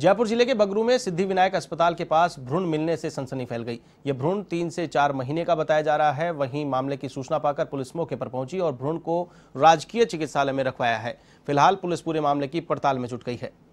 जयपुर जिले के बगरू में सिद्धि विनायक अस्पताल के पास भ्रूण मिलने से सनसनी फैल गई यह भ्रूण तीन से चार महीने का बताया जा रहा है वहीं मामले की सूचना पाकर पुलिस मौके पर पहुंची और भ्रूण को राजकीय चिकित्सालय में रखवाया है फिलहाल पुलिस पूरे मामले की पड़ताल में जुट गई है